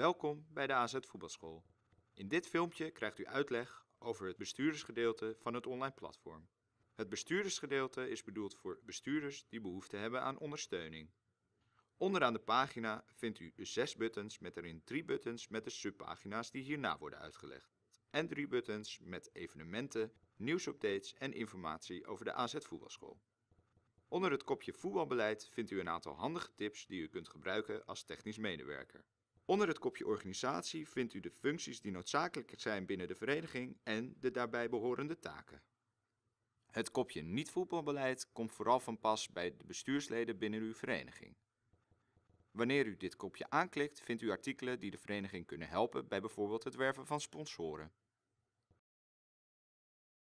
Welkom bij de AZ Voetbalschool. In dit filmpje krijgt u uitleg over het bestuurdersgedeelte van het online platform. Het bestuurdersgedeelte is bedoeld voor bestuurders die behoefte hebben aan ondersteuning. Onderaan de pagina vindt u zes buttons met erin drie buttons met de subpagina's die hierna worden uitgelegd. En drie buttons met evenementen, nieuwsupdates en informatie over de AZ Voetbalschool. Onder het kopje voetbalbeleid vindt u een aantal handige tips die u kunt gebruiken als technisch medewerker. Onder het kopje organisatie vindt u de functies die noodzakelijk zijn binnen de vereniging en de daarbij behorende taken. Het kopje niet-voetbalbeleid komt vooral van pas bij de bestuursleden binnen uw vereniging. Wanneer u dit kopje aanklikt, vindt u artikelen die de vereniging kunnen helpen bij bijvoorbeeld het werven van sponsoren.